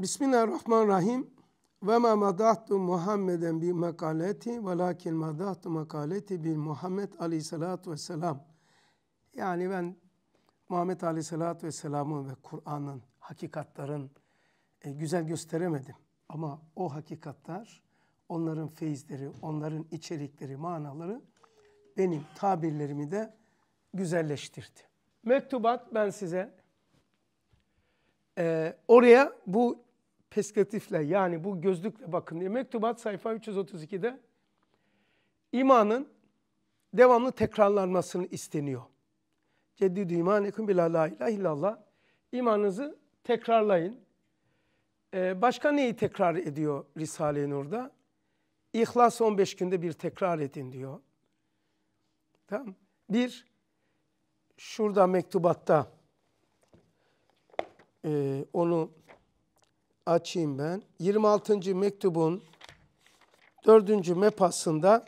Bismillahirrahmanirrahim. Ve ma madahtu Muhammeden bi makaleti ve lakin madahtu makaleti bi Muhammed aleyhissalatu vesselam. Yani ben Muhammed aleyhissalatu vesselam'ı ve Kur'an'ın hakikatların e, güzel gösteremedim. Ama o hakikatlar, onların feyizleri, onların içerikleri, manaları benim tabirlerimi de güzelleştirdi. Mektubat ben size e, oraya bu peskatifle yani bu gözlükle bakın diye mektubat sayfa 332'de imanın devamlı tekrarlanmasını isteniyor. Ceddidü imanekum bila la ilahe illallah. İmanınızı tekrarlayın. Ee, başka neyi tekrar ediyor Risale-i Nur'da? İhlas 15 günde bir tekrar edin diyor. Tamam. Bir, şurada mektubatta e, onu açayım ben. 26. mektubun 4. mepasında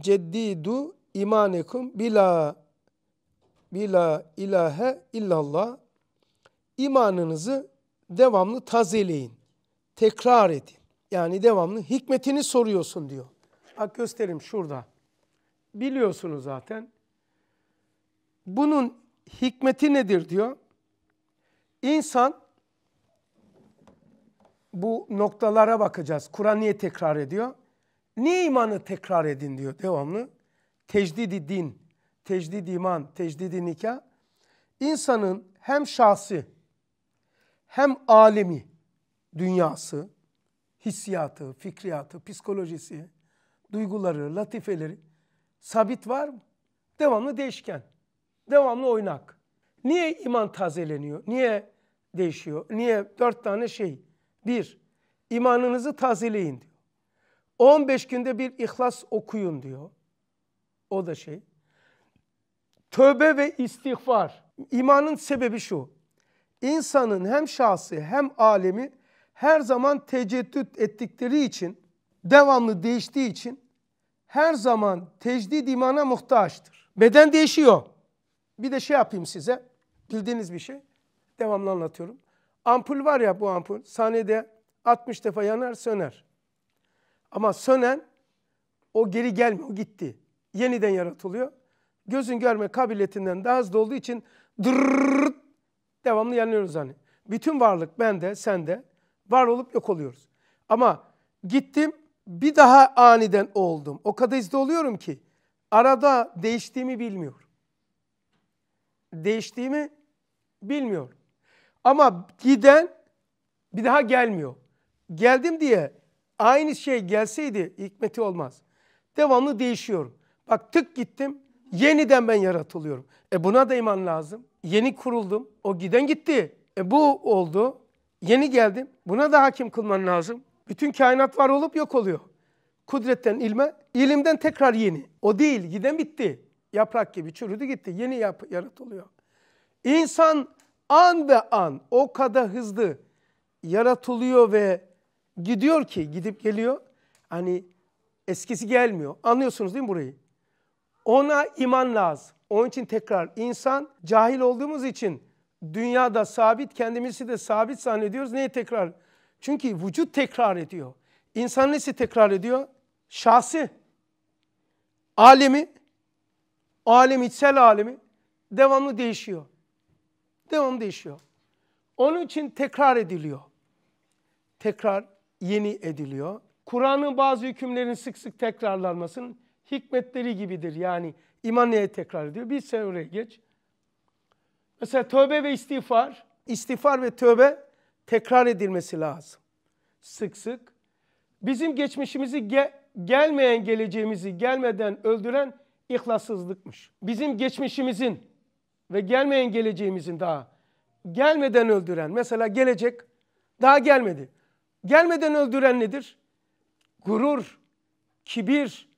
ceddidu imanekum bila bila ilahe illallah imanınızı devamlı tazeleyin. Tekrar edin. Yani devamlı hikmetini soruyorsun diyor. Bak gösterim şurada. Biliyorsunuz zaten. Bunun hikmeti nedir diyor. İnsan bu noktalara bakacağız. Kur'an niye tekrar ediyor? Niye imanı tekrar edin diyor devamlı. Tecdidi din, tecdidi iman, tecdidi nikah. İnsanın hem şahsi hem alemi dünyası, hissiyatı, fikriyatı, psikolojisi, duyguları, latifeleri sabit var mı? Devamlı değişken, devamlı oynak. Niye iman tazeleniyor? Niye değişiyor. Niye? Dört tane şey. Bir, imanınızı tazeleyin diyor. 15 günde bir ihlas okuyun diyor. O da şey. Tövbe ve istiğfar. İmanın sebebi şu. İnsanın hem şahsı hem alemi her zaman teceddüt ettikleri için, devamlı değiştiği için her zaman tecdid imana muhtaçtır. Beden değişiyor. Bir de şey yapayım size. Bildiğiniz bir şey. Devamlı anlatıyorum. Ampul var ya bu ampul. Saniyede 60 defa yanar söner. Ama sönen o geri gelmiyor, gitti. Yeniden yaratılıyor. Gözün görme kabiliyetinden daha hızlı olduğu için dırrrrt devamlı yanıyoruz hani. Bütün varlık bende, sende var olup yok oluyoruz. Ama gittim bir daha aniden oldum. O kadar hızlı oluyorum ki arada değiştiğimi bilmiyor. Değiştiğimi bilmiyor. Ama giden bir daha gelmiyor. Geldim diye aynı şey gelseydi hikmeti olmaz. Devamlı değişiyorum. Bak tık gittim yeniden ben yaratılıyorum. E buna da iman lazım. Yeni kuruldum. O giden gitti. E bu oldu. Yeni geldim. Buna da hakim kılman lazım. Bütün kainat var olup yok oluyor. Kudretten ilme, ilimden tekrar yeni. O değil, giden bitti. Yaprak gibi çürüdü gitti. Yeni yap, yarat İnsan an ve an o kadar hızlı yaratılıyor ve gidiyor ki gidip geliyor. Hani eskisi gelmiyor. Anlıyorsunuz değil mi burayı? Ona iman lazım. Onun için tekrar insan cahil olduğumuz için dünyada sabit kendimizi de sabit zannediyoruz. Neyi tekrar? Çünkü vücut tekrar ediyor. İnsan nesi tekrar ediyor? Şahsi. Alemi, alem içsel alemi devamlı değişiyor. Devam değişiyor. Onun için tekrar ediliyor. Tekrar yeni ediliyor. Kur'an'ın bazı hükümlerin sık sık tekrarlanmasının hikmetleri gibidir. Yani iman neye tekrar ediyor? Bir sen oraya geç. Mesela tövbe ve istiğfar. İstiğfar ve tövbe tekrar edilmesi lazım. Sık sık. Bizim geçmişimizi ge gelmeyen geleceğimizi gelmeden öldüren ihlassızlıkmış. Bizim geçmişimizin ve gelmeyen geleceğimizin daha gelmeden öldüren mesela gelecek daha gelmedi. Gelmeden öldüren nedir? Gurur, kibir,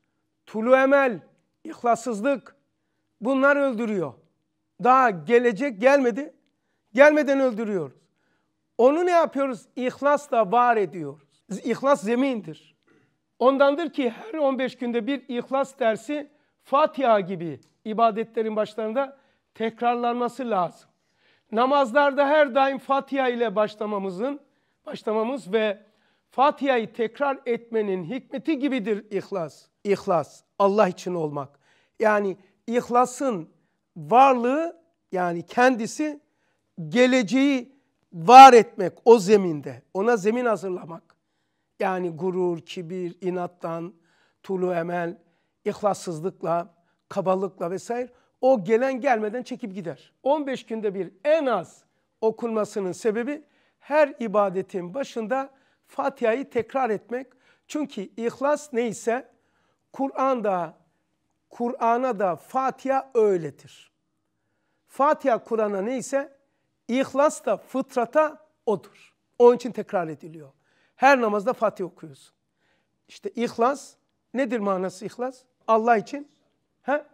tulu emel, ihlassızlık bunlar öldürüyor. Daha gelecek gelmedi. Gelmeden öldürüyoruz. Onu ne yapıyoruz? İhlasla var ediyoruz. İhlas zemindir. Ondandır ki her 15 günde bir ihlas dersi Fatiha gibi ibadetlerin başlarında tekrarlanması lazım. Namazlarda her daim Fatiha ile başlamamızın başlamamız ve Fatiha'yı tekrar etmenin hikmeti gibidir ihlas. İhlas Allah için olmak. Yani ihlasın varlığı yani kendisi geleceği var etmek o zeminde. Ona zemin hazırlamak. Yani gurur, kibir, inattan, tulu emel, ihlassızlıkla, kabalıkla vesaire o gelen gelmeden çekip gider. 15 günde bir en az okunmasının sebebi her ibadetin başında Fatiha'yı tekrar etmek. Çünkü ihlas neyse Kur'an'da Kur'an'a da Fatiha öyledir. Fatiha Kur'an'a neyse ihlas da fıtrata odur. Onun için tekrar ediliyor. Her namazda Fatiha okuyorsun. İşte ihlas nedir manası ihlas? Allah için. He?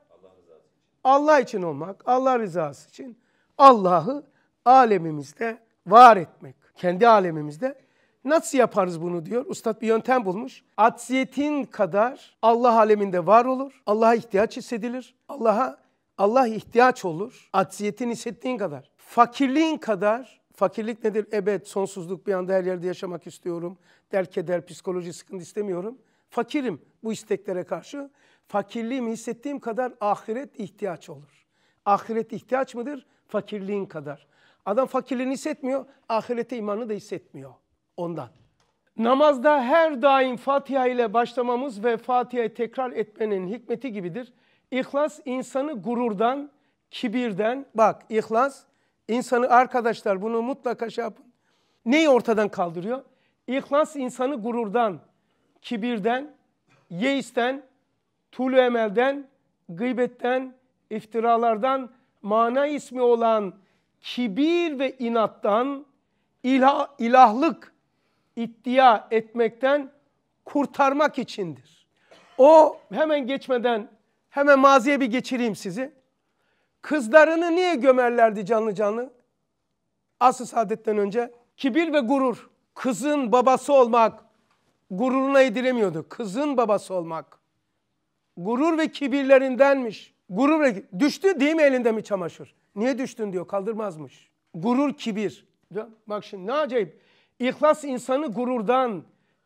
Allah için olmak, Allah rızası için Allah'ı alemimizde var etmek. Kendi alemimizde nasıl yaparız bunu diyor. Ustad bir yöntem bulmuş. Aksiyetin kadar Allah aleminde var olur. Allah'a ihtiyaç hissedilir. Allah'a Allah ihtiyaç olur. Aksiyetin hissettiğin kadar. Fakirliğin kadar Fakirlik nedir? Ebed, sonsuzluk bir anda her yerde yaşamak istiyorum. der. Keder psikoloji sıkıntı istemiyorum. Fakirim bu isteklere karşı fakirliğimi hissettiğim kadar ahiret ihtiyaç olur. Ahiret ihtiyaç mıdır? Fakirliğin kadar. Adam fakirliğini hissetmiyor, ahirete imanı da hissetmiyor ondan. Namazda her daim Fatiha ile başlamamız ve Fatiha'yı tekrar etmenin hikmeti gibidir. İhlas insanı gururdan, kibirden, bak ihlas insanı arkadaşlar bunu mutlaka şey yapın. Neyi ortadan kaldırıyor? İhlas insanı gururdan, kibirden, yeisten, Tulu emelden, gıybetten, iftiralardan, mana ismi olan kibir ve inattan, ilah, ilahlık iddia etmekten kurtarmak içindir. O hemen geçmeden, hemen maziye bir geçireyim sizi. Kızlarını niye gömerlerdi canlı canlı? Asıl saadetten önce kibir ve gurur. Kızın babası olmak gururuna yediremiyordu. Kızın babası olmak. Gurur ve kibirlerindenmiş. Gurur ve düştü değil mi elinde mi çamaşır? Niye düştün diyor kaldırmazmış. Gurur kibir. Bak şimdi ne acayip. İhlas insanı gururdan,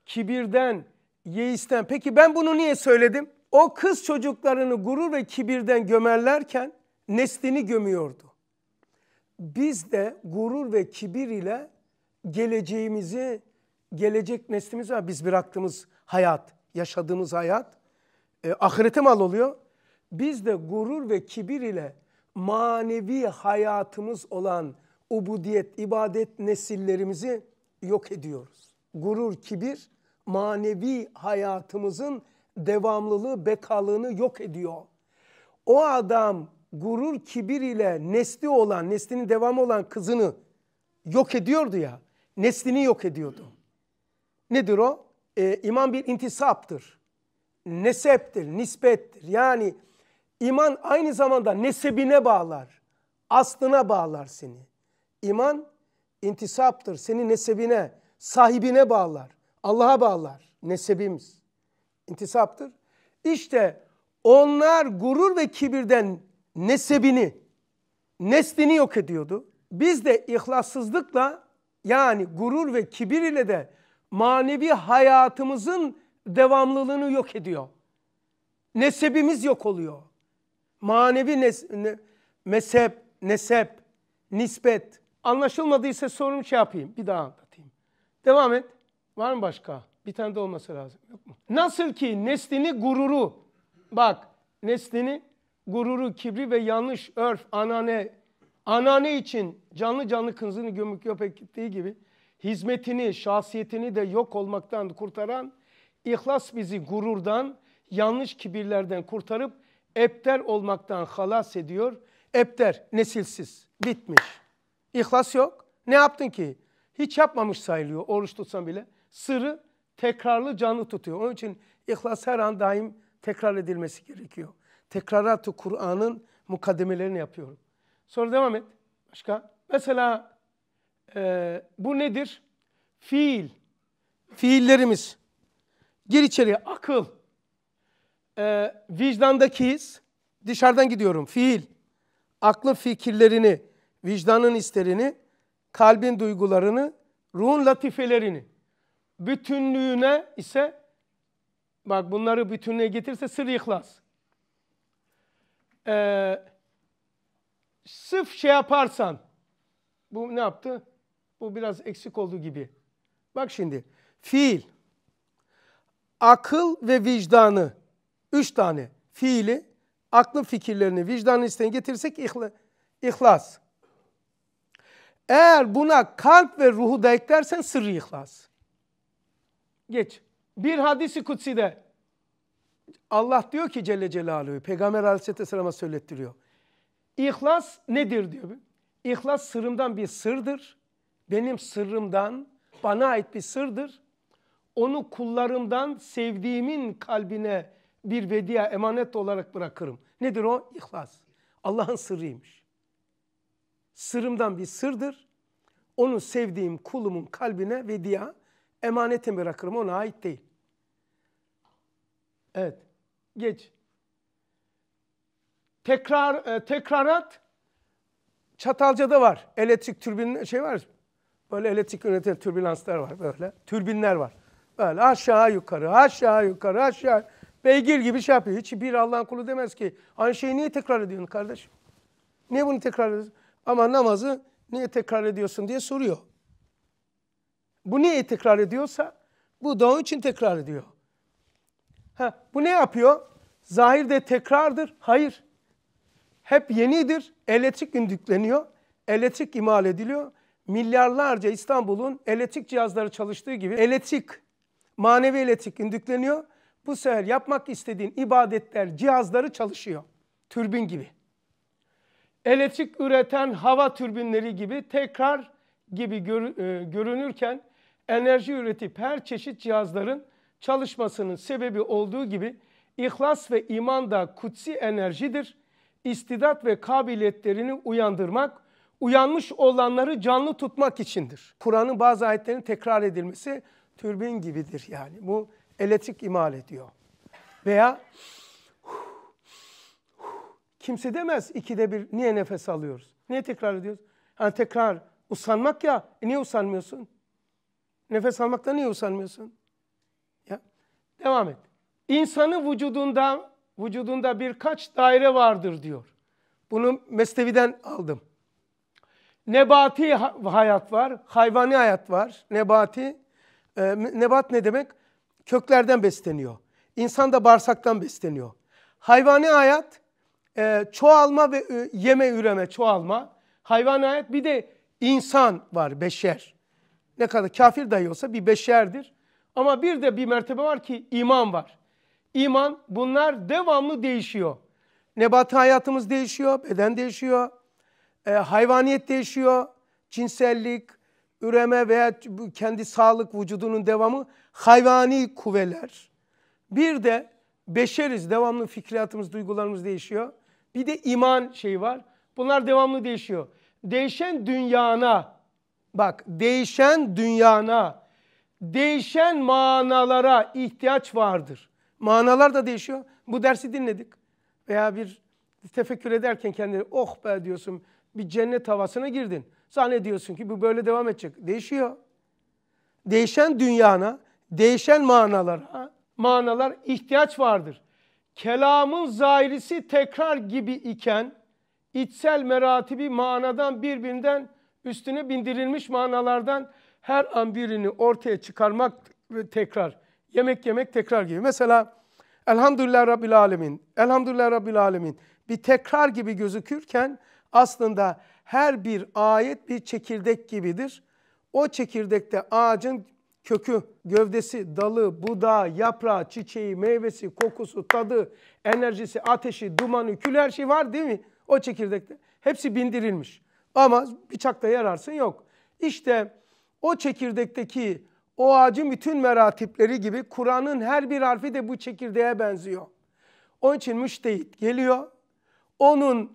kibirden, yeisten. Peki ben bunu niye söyledim? O kız çocuklarını gurur ve kibirden gömerlerken neslini gömüyordu. Biz de gurur ve kibir ile geleceğimizi, gelecek neslimizi var. Biz bıraktığımız hayat, yaşadığımız hayat e, ahirete mal oluyor. Biz de gurur ve kibir ile manevi hayatımız olan ubudiyet, ibadet nesillerimizi yok ediyoruz. Gurur, kibir manevi hayatımızın devamlılığı, bekalığını yok ediyor. O adam gurur, kibir ile nesli olan, neslinin devamı olan kızını yok ediyordu ya. Neslini yok ediyordu. Nedir o? Ee, iman bir intisaptır neseptir, nispettir. Yani iman aynı zamanda nesebine bağlar, aslına bağlar seni. İman intisaptır, seni nesebine, sahibine bağlar, Allah'a bağlar nesebimiz. İntisaptır. İşte onlar gurur ve kibirden nesebini, neslini yok ediyordu. Biz de ihlassızlıkla yani gurur ve kibir ile de manevi hayatımızın devamlılığını yok ediyor. Nesebimiz yok oluyor. Manevi nes ne mezhep, nesep, nispet. Anlaşılmadıysa sorun şey yapayım. Bir daha anlatayım. Devam et. Var mı başka? Bir tane de olması lazım. Yok mu? Nasıl ki neslini gururu, bak neslini gururu, kibri ve yanlış örf, anane, anane için canlı canlı kızını gömük köpek gittiği gibi hizmetini, şahsiyetini de yok olmaktan kurtaran İhlas bizi gururdan, yanlış kibirlerden kurtarıp ebter olmaktan halas ediyor. Ebter, nesilsiz, bitmiş. İhlas yok. Ne yaptın ki? Hiç yapmamış sayılıyor oruç tutsan bile. Sırrı tekrarlı canlı tutuyor. Onun için ihlas her an daim tekrar edilmesi gerekiyor. Tekraratı Kur'an'ın mukaddemelerini yapıyorum. Sonra devam et. Başka? Mesela e, bu nedir? Fiil. Fiillerimiz. Gir içeriye. Akıl. Ee, vicdandaki his. Dışarıdan gidiyorum. Fiil. Aklı fikirlerini, vicdanın isterini, kalbin duygularını, ruhun latifelerini. Bütünlüğüne ise bak bunları bütünlüğe getirse sır ihlas. Ee, sırf şey yaparsan bu ne yaptı? Bu biraz eksik olduğu gibi. Bak şimdi fiil akıl ve vicdanı üç tane fiili aklın fikirlerini vicdanın isteğini getirsek ihla, ihlas. Eğer buna kalp ve ruhu da eklersen sırrı ihlas. Geç. Bir hadisi kutsi de Allah diyor ki Celle Celaluhu Peygamber Aleyhisselam'a söylettiriyor. İhlas nedir diyor. İhlas sırrımdan bir sırdır. Benim sırrımdan bana ait bir sırdır onu kullarımdan sevdiğimin kalbine bir vedia emanet olarak bırakırım. Nedir o? İhlas. Allah'ın sırrıymış. Sırrımdan bir sırdır. Onu sevdiğim kulumun kalbine vedia emanete bırakırım. Ona ait değil. Evet. Geç. Tekrar e, tekrarat Çatalca'da var. Elektrik türbin şey var. Böyle elektrik üreten türbinanslar var böyle. Türbinler var. Böyle aşağı yukarı, aşağı yukarı, aşağı beygir gibi şey yapıyor. Hiç bir Allah'ın kulu demez ki aynı şeyi niye tekrar ediyorsun kardeşim? Niye bunu tekrar ediyorsun? Ama namazı niye tekrar ediyorsun diye soruyor. Bu niye tekrar ediyorsa bu da onun için tekrar ediyor. Ha, bu ne yapıyor? Zahirde tekrardır. Hayır. Hep yenidir. Elektrik gündükleniyor. Elektrik imal ediliyor. Milyarlarca İstanbul'un elektrik cihazları çalıştığı gibi elektrik manevi elektrik indükleniyor. Bu sefer yapmak istediğin ibadetler, cihazları çalışıyor. Türbin gibi. Elektrik üreten hava türbinleri gibi tekrar gibi e, görünürken enerji üretip her çeşit cihazların çalışmasının sebebi olduğu gibi ihlas ve iman da kutsi enerjidir. İstidat ve kabiliyetlerini uyandırmak, uyanmış olanları canlı tutmak içindir. Kur'an'ın bazı ayetlerinin tekrar edilmesi Türbin gibidir yani. Bu elektrik imal ediyor. Veya kimse demez ikide bir niye nefes alıyoruz? Niye tekrar ediyoruz? Yani tekrar usanmak ya. E niye usanmıyorsun? Nefes almakta niye usanmıyorsun? Ya. Devam et. İnsanın vücudunda vücudunda birkaç daire vardır diyor. Bunu Mesnevi'den aldım. Nebati hayat var, hayvani hayat var. Nebati ee, nebat ne demek? Köklerden besleniyor. İnsan da bağırsaktan besleniyor. Hayvani hayat e, çoğalma ve e, yeme üreme çoğalma. Hayvani hayat bir de insan var beşer. Ne kadar kafir dahi olsa bir beşerdir. Ama bir de bir mertebe var ki iman var. İman bunlar devamlı değişiyor. Nebat hayatımız değişiyor, beden değişiyor, e, hayvaniyet değişiyor, cinsellik, üreme veya kendi sağlık vücudunun devamı hayvani kuvveler. Bir de beşeriz devamlı fikriyatımız, duygularımız değişiyor. Bir de iman şeyi var. Bunlar devamlı değişiyor. Değişen dünyana bak değişen dünyana değişen manalara ihtiyaç vardır. Manalar da değişiyor. Bu dersi dinledik. Veya bir tefekkür ederken kendini oh be diyorsun bir cennet havasına girdin. Zannediyorsun ki bu böyle devam edecek. Değişiyor. Değişen dünyana, değişen manalara, manalar ihtiyaç vardır. Kelamın zahirisi tekrar gibi iken içsel meratibi manadan birbirinden üstüne bindirilmiş manalardan her an birini ortaya çıkarmak ve tekrar. Yemek yemek tekrar gibi. Mesela Elhamdülillah Rabbil Alemin, Elhamdülillah Rabbil Alemin bir tekrar gibi gözükürken aslında her bir ayet bir çekirdek gibidir. O çekirdekte ağacın kökü, gövdesi, dalı, budağı, yaprağı, çiçeği, meyvesi, kokusu, tadı, enerjisi, ateşi, dumanı, kül her şey var değil mi? O çekirdekte. Hepsi bindirilmiş. Ama bıçakta yararsın yok. İşte o çekirdekteki o ağacın bütün meratipleri gibi Kur'an'ın her bir harfi de bu çekirdeğe benziyor. Onun için müştehit geliyor. Onun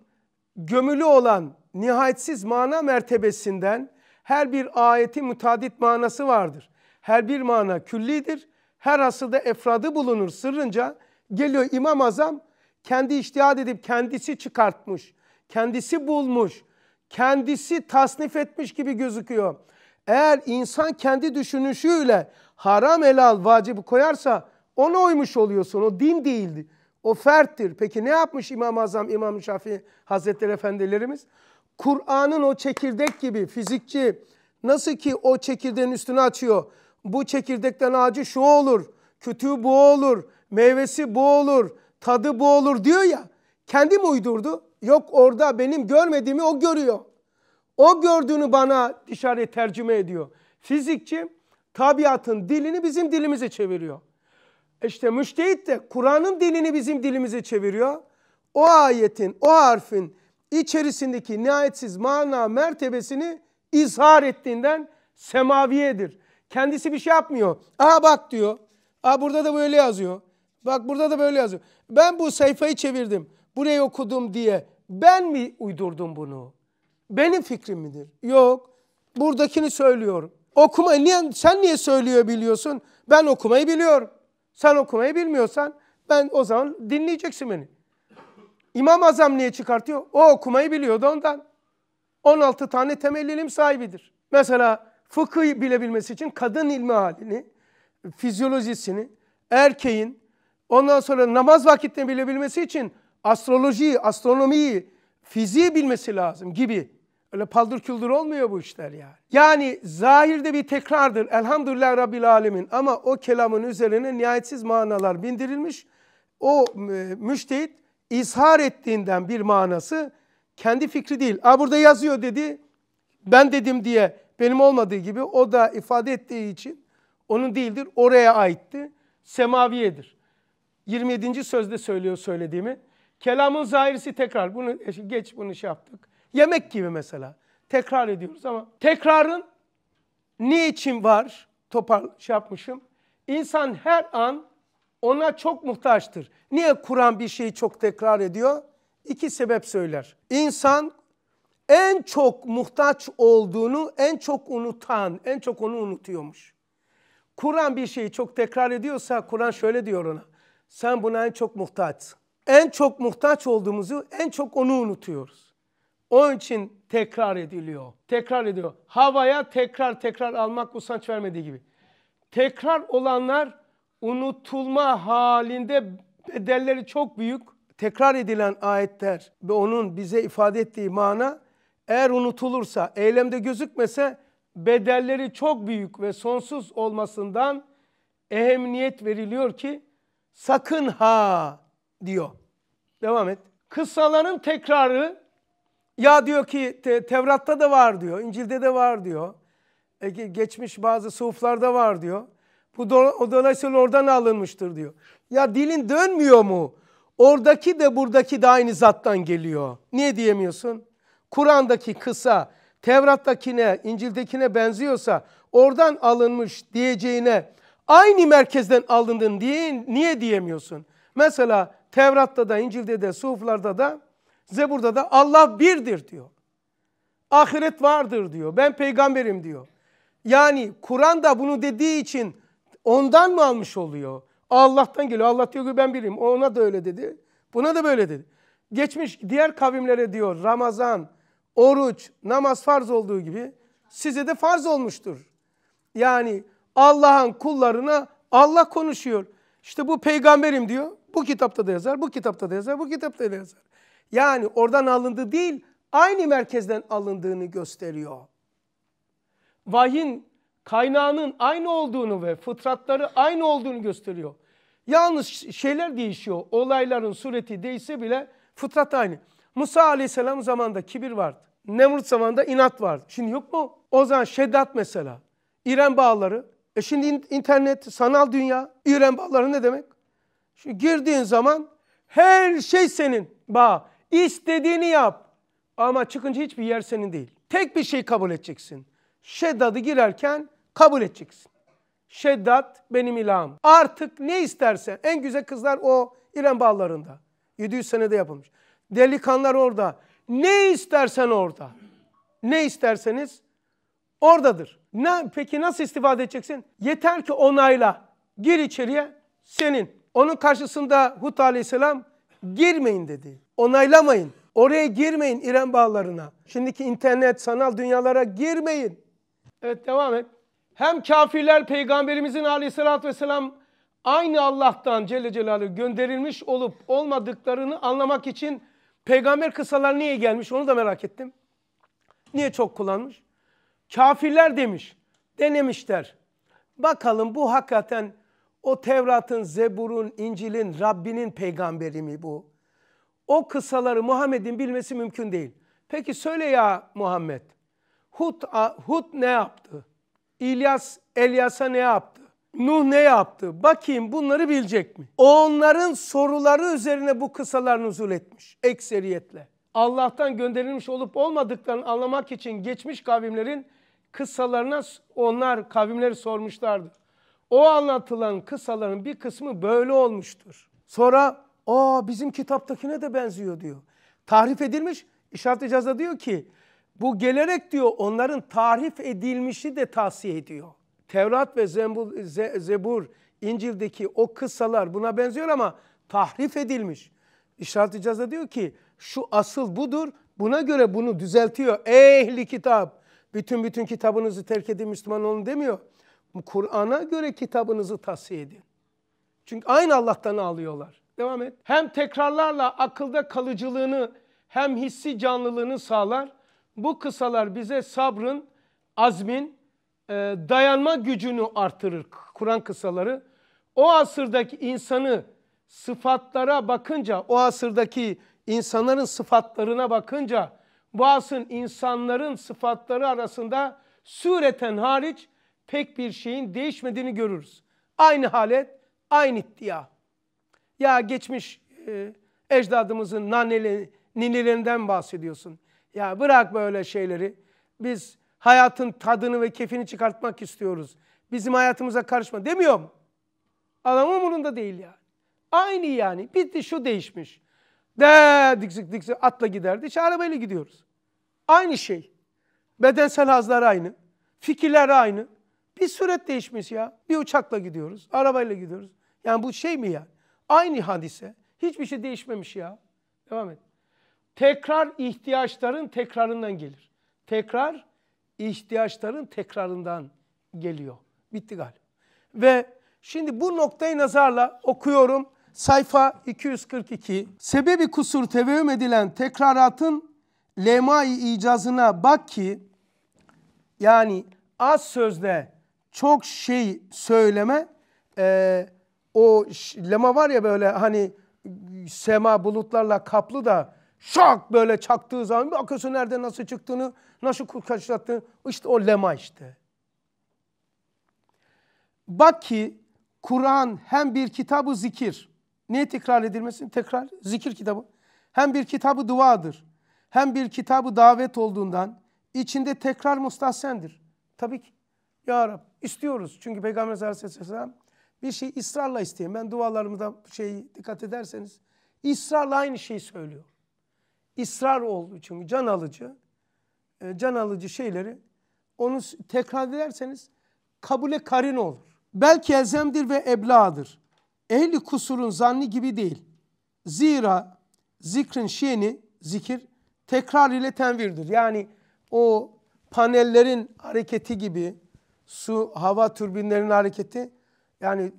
gömülü olan nihayetsiz mana mertebesinden her bir ayeti mütadit manası vardır. Her bir mana küllidir. Her asılda efradı bulunur sırrınca. Geliyor İmam Azam kendi iştihad edip kendisi çıkartmış. Kendisi bulmuş. Kendisi tasnif etmiş gibi gözüküyor. Eğer insan kendi düşünüşüyle haram helal vacibi koyarsa ona uymuş oluyorsun. O din değildi. O ferttir. Peki ne yapmış İmam-ı Azam, i̇mam Şafii Hazretleri Efendilerimiz? Kur'an'ın o çekirdek gibi fizikçi nasıl ki o çekirdeğin üstüne açıyor. Bu çekirdekten ağacı şu olur, kütüğü bu olur, meyvesi bu olur, tadı bu olur diyor ya. Kendi mi uydurdu? Yok orada benim görmediğimi o görüyor. O gördüğünü bana dışarıya tercüme ediyor. Fizikçi tabiatın dilini bizim dilimize çeviriyor. İşte müştehit de Kur'an'ın dilini bizim dilimize çeviriyor. O ayetin, o harfin içerisindeki nihayetsiz mana mertebesini izhar ettiğinden semaviyedir. Kendisi bir şey yapmıyor. Aa bak diyor. Aa burada da böyle yazıyor. Bak burada da böyle yazıyor. Ben bu sayfayı çevirdim. Burayı okudum diye. Ben mi uydurdum bunu? Benim fikrim midir? Yok. Buradakini söylüyorum. Okuma'yı niye, sen niye söylüyor biliyorsun? Ben okumayı biliyorum. Sen okumayı bilmiyorsan ben o zaman dinleyeceksin beni. İmam Azam niye çıkartıyor? O okumayı biliyordu ondan. 16 tane temel ilim sahibidir. Mesela fıkıh bilebilmesi için kadın ilmi halini, fizyolojisini, erkeğin, ondan sonra namaz vakitini bilebilmesi için astrolojiyi, astronomiyi, fiziği bilmesi lazım gibi. Öyle paldır küldür olmuyor bu işler yani. Yani zahirde bir tekrardır elhamdülillah Rabbil Alemin ama o kelamın üzerine nihayetsiz manalar bindirilmiş. O e, müştehit izhar ettiğinden bir manası kendi fikri değil. Aa burada yazıyor dedi. Ben dedim diye benim olmadığı gibi o da ifade ettiği için onun değildir. Oraya aitti. Semaviyedir. 27. sözde söylüyor söylediğimi. Kelamın zahirisi tekrar. Bunu geç bunu şey yaptık. Yemek gibi mesela. Tekrar ediyoruz ama tekrarın ne için var? Topar şey yapmışım. İnsan her an ona çok muhtaçtır. Niye Kur'an bir şeyi çok tekrar ediyor? İki sebep söyler. İnsan en çok muhtaç olduğunu en çok unutan, en çok onu unutuyormuş. Kur'an bir şeyi çok tekrar ediyorsa Kur'an şöyle diyor ona. Sen buna en çok muhtaçsın. En çok muhtaç olduğumuzu en çok onu unutuyoruz. Onun için tekrar ediliyor. Tekrar ediyor. Havaya tekrar tekrar almak usanç vermediği gibi. Tekrar olanlar unutulma halinde bedelleri çok büyük. Tekrar edilen ayetler ve onun bize ifade ettiği mana eğer unutulursa, eylemde gözükmese bedelleri çok büyük ve sonsuz olmasından ehemmiyet veriliyor ki sakın ha diyor. Devam et. Kıssaların tekrarı ya diyor ki te, Tevrat'ta da var diyor, İncil'de de var diyor. E, geçmiş bazı suflarda var diyor. Bu do o dolayısıyla oradan alınmıştır diyor. Ya dilin dönmüyor mu? Oradaki de buradaki de aynı zattan geliyor. Niye diyemiyorsun? Kur'an'daki kısa, Tevrat'takine, İncil'dekine benziyorsa oradan alınmış diyeceğine aynı merkezden alındın diye niye diyemiyorsun? Mesela Tevrat'ta da, İncil'de de, Suhuflar'da da, Zebur'da da Allah birdir diyor. Ahiret vardır diyor. Ben peygamberim diyor. Yani Kur'an da bunu dediği için Ondan mı almış oluyor? Allah'tan geliyor. Allah diyor ki ben biriyim. Ona da öyle dedi. Buna da böyle dedi. Geçmiş diğer kavimlere diyor Ramazan, oruç, namaz farz olduğu gibi size de farz olmuştur. Yani Allah'ın kullarına Allah konuşuyor. İşte bu peygamberim diyor. Bu kitapta da yazar, bu kitapta da yazar, bu kitapta da yazar. Yani oradan alındığı değil, aynı merkezden alındığını gösteriyor. Vahyin kaynağının aynı olduğunu ve fıtratları aynı olduğunu gösteriyor. Yalnız şeyler değişiyor. Olayların sureti değişse bile fıtrat aynı. Musa aleyhisselam zamanında kibir vardı. Nemrut zamanında inat vardı. Şimdi yok mu? O zaman şeddat mesela. İrem bağları. E şimdi internet, sanal dünya. İrem bağları ne demek? Şimdi girdiğin zaman her şey senin. Bağ. İstediğini yap. Ama çıkınca hiçbir yer senin değil. Tek bir şey kabul edeceksin şeddadı girerken kabul edeceksin. Şeddat benim ilahım. Artık ne istersen. En güzel kızlar o İrem bağlarında. 700 senede yapılmış. Delikanlar orada. Ne istersen orada. Ne isterseniz oradadır. Ne, peki nasıl istifade edeceksin? Yeter ki onayla. Gir içeriye senin. Onun karşısında Hud aleyhisselam girmeyin dedi. Onaylamayın. Oraya girmeyin İrem bağlarına. Şimdiki internet, sanal dünyalara girmeyin. Evet devam et. Hem kafirler peygamberimizin aleyhissalatü vesselam aynı Allah'tan Celle Celaluhu gönderilmiş olup olmadıklarını anlamak için peygamber kısalar niye gelmiş onu da merak ettim. Niye çok kullanmış? Kafirler demiş, denemişler. Bakalım bu hakikaten o Tevrat'ın, Zebur'un, İncil'in, Rabbinin peygamberi mi bu? O kısaları Muhammed'in bilmesi mümkün değil. Peki söyle ya Muhammed. Hud, Hud ne yaptı? İlyas, Elyas'a ne yaptı? Nuh ne yaptı? Bakayım bunları bilecek mi? Onların soruları üzerine bu kısalar nüzul etmiş ekseriyetle. Allah'tan gönderilmiş olup olmadıklarını anlamak için geçmiş kavimlerin kısalarına onlar kavimleri sormuşlardı. O anlatılan kısaların bir kısmı böyle olmuştur. Sonra o bizim kitaptakine de benziyor diyor. Tahrif edilmiş. İşaret-i diyor ki bu gelerek diyor onların tarif edilmişi de tavsiye ediyor. Tevrat ve Zembul, Ze, Zebur, İncil'deki o kıssalar buna benziyor ama tahrif edilmiş. İşaret icazda diyor ki şu asıl budur buna göre bunu düzeltiyor. Ehli kitap bütün bütün kitabınızı terk edin Müslüman olun demiyor. Kur'an'a göre kitabınızı tavsiye edin. Çünkü aynı Allah'tan alıyorlar. Devam et. Hem tekrarlarla akılda kalıcılığını hem hissi canlılığını sağlar bu kısalar bize sabrın, azmin, e, dayanma gücünü artırır Kur'an kısaları. O asırdaki insanı sıfatlara bakınca, o asırdaki insanların sıfatlarına bakınca bu asın insanların sıfatları arasında sureten hariç pek bir şeyin değişmediğini görürüz. Aynı halet, aynı iddia. Ya geçmiş e, ecdadımızın naneli, bahsediyorsun. Ya bırak böyle şeyleri. Biz hayatın tadını ve keyfini çıkartmak istiyoruz. Bizim hayatımıza karışma demiyor mu? Adam umurunda değil yani. Aynı yani. Bitti şu değişmiş. De diksik diksik atla giderdi. İşte arabayla gidiyoruz. Aynı şey. Bedensel hazlar aynı. Fikirler aynı. Bir süret değişmiş ya. Bir uçakla gidiyoruz. Arabayla gidiyoruz. Yani bu şey mi ya? Aynı hadise. Hiçbir şey değişmemiş ya. Devam et. Tekrar ihtiyaçların tekrarından gelir. Tekrar ihtiyaçların tekrarından geliyor. Bitti galiba. Ve şimdi bu noktayı nazarla okuyorum. Sayfa 242. Sebebi kusur tevehüm edilen tekraratın lemai icazına bak ki yani az sözde çok şey söyleme e, o lema var ya böyle hani sema bulutlarla kaplı da şak böyle çaktığı zaman bir akıyorsun nerede nasıl çıktığını, nasıl kaçlattığını. İşte o lema işte. Bak ki Kur'an hem bir kitabı zikir. Niye tekrar edilmesin? Tekrar zikir kitabı. Hem bir kitabı duadır. Hem bir kitabı davet olduğundan içinde tekrar mustahsendir. Tabii ki. Ya Rab istiyoruz. Çünkü Peygamber Aleyhisselam bir şey ısrarla isteyin. Ben dualarımda şey dikkat ederseniz ısrarla aynı şeyi söylüyor ısrar olduğu için can alıcı, e, can alıcı şeyleri onu tekrar ederseniz kabule karin olur. Belki elzemdir ve ebladır. Ehli kusurun zanni gibi değil. Zira zikrin şeyini zikir tekrar ile tenvirdir. Yani o panellerin hareketi gibi su, hava türbinlerinin hareketi yani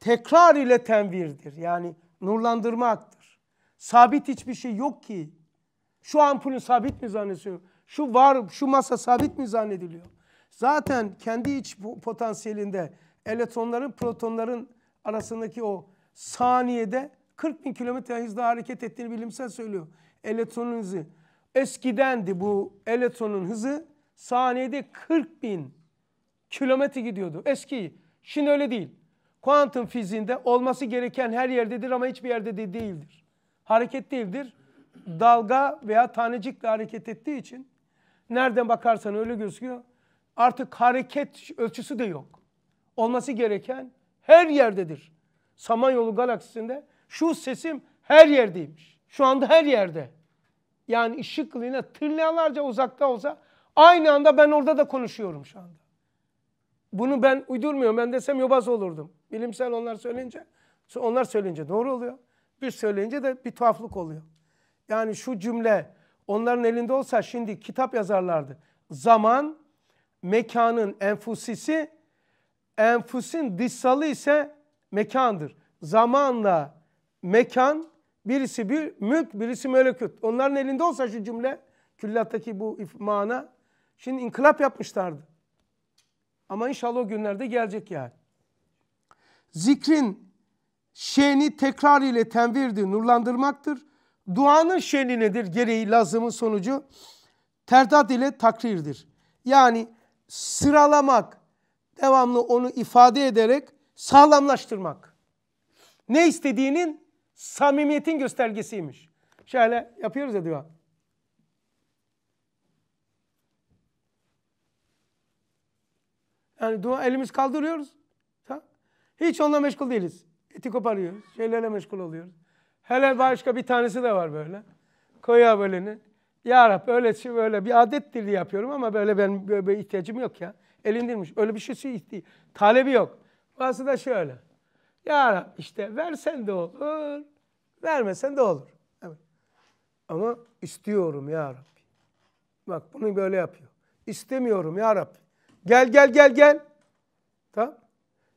tekrar ile tenvirdir. Yani nurlandırmaktır. Sabit hiçbir şey yok ki şu ampulün sabit mi zannediliyor? Şu var, şu masa sabit mi zannediliyor? Zaten kendi iç potansiyelinde elektronların, protonların arasındaki o saniyede 40 bin kilometre hızla hareket ettiğini bilimsel söylüyor. Elektronun hızı. Eskidendi bu elektronun hızı saniyede 40 bin kilometre gidiyordu. Eski. Şimdi öyle değil. Kuantum fiziğinde olması gereken her yerdedir ama hiçbir yerde de değildir. Hareket değildir dalga veya tanecikle hareket ettiği için nereden bakarsan öyle gözüküyor. Artık hareket ölçüsü de yok. Olması gereken her yerdedir. Samanyolu galaksisinde şu sesim her yerdeymiş. Şu anda her yerde. Yani ışıklığına trilyonlarca uzakta olsa aynı anda ben orada da konuşuyorum şu anda. Bunu ben uydurmuyorum. Ben desem yobaz olurdum. Bilimsel onlar söyleyince, onlar söyleyince doğru oluyor. Bir söyleyince de bir tuhaflık oluyor. Yani şu cümle onların elinde olsa şimdi kitap yazarlardı. Zaman mekanın enfusisi, enfusin dışsalı ise mekandır. Zamanla mekan birisi bir mülk, birisi melekut. Onların elinde olsa şu cümle külliyattaki bu mana şimdi inkılap yapmışlardı. Ama inşallah o günlerde gelecek yani. Zikrin şeyini tekrar ile tenvirdi, nurlandırmaktır. Duanın şeni nedir? Gereği lazımın sonucu terdat ile takrirdir. Yani sıralamak, devamlı onu ifade ederek sağlamlaştırmak. Ne istediğinin samimiyetin göstergesiymiş. Şöyle yapıyoruz ya dua. Yani dua elimiz kaldırıyoruz. Hiç onunla meşgul değiliz. Eti koparıyoruz. Şeylerle meşgul oluyoruz. Hele başka bir tanesi de var böyle. koyu böyleni. Ya Rab öyle, şey böyle bir adet dili yapıyorum ama böyle ben böyle bir ihtiyacım yok ya. Elindirmiş. Öyle bir şey değil. Şey talebi yok. Bazısı da şöyle. Ya Rab işte versen de olur. Vermesen de olur. Evet. Ama istiyorum ya Rab. Bak bunu böyle yapıyor. İstemiyorum ya Rab. Gel gel gel gel. Tamam.